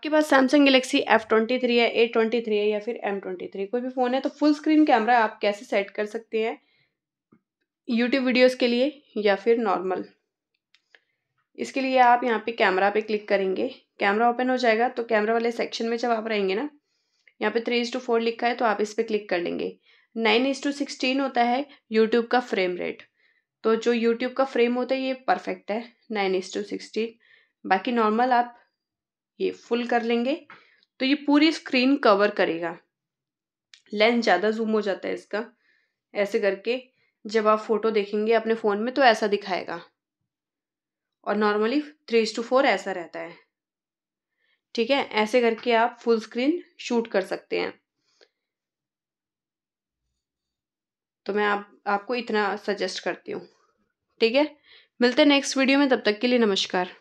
आपके पास Samsung Galaxy F twenty three है ए ट्वेंटी थ्री है या फिर एम ट्वेंटी थ्री कोई भी फ़ोन है तो फुल स्क्रीन कैमरा आप कैसे सेट कर सकते हैं यूट्यूब वीडियोस के लिए या फिर नॉर्मल इसके लिए आप यहाँ पे कैमरा पे क्लिक करेंगे कैमरा ओपन हो जाएगा तो कैमरा वाले सेक्शन में जब आप रहेंगे ना यहाँ पे थ्री इज टू फोर लिखा है तो आप इस पर क्लिक कर लेंगे नाइन इज टू सिक्सटीन होता है यूट्यूब का फ्रेम रेट तो जो यूट्यूब का फ्रेम होता है ये परफेक्ट है नाइन इज टू सिक्सटीन बाकी नॉर्मल आप ये फुल कर लेंगे तो ये पूरी स्क्रीन कवर करेगा लेंस ज़्यादा जूम हो जाता है इसका ऐसे करके जब आप फ़ोटो देखेंगे अपने फ़ोन में तो ऐसा दिखाएगा और नॉर्मली थ्री टू फोर ऐसा रहता है ठीक है ऐसे करके आप फुल स्क्रीन शूट कर सकते हैं तो मैं आप आपको इतना सजेस्ट करती हूँ ठीक है मिलते हैं नेक्स्ट वीडियो में तब तक के लिए नमस्कार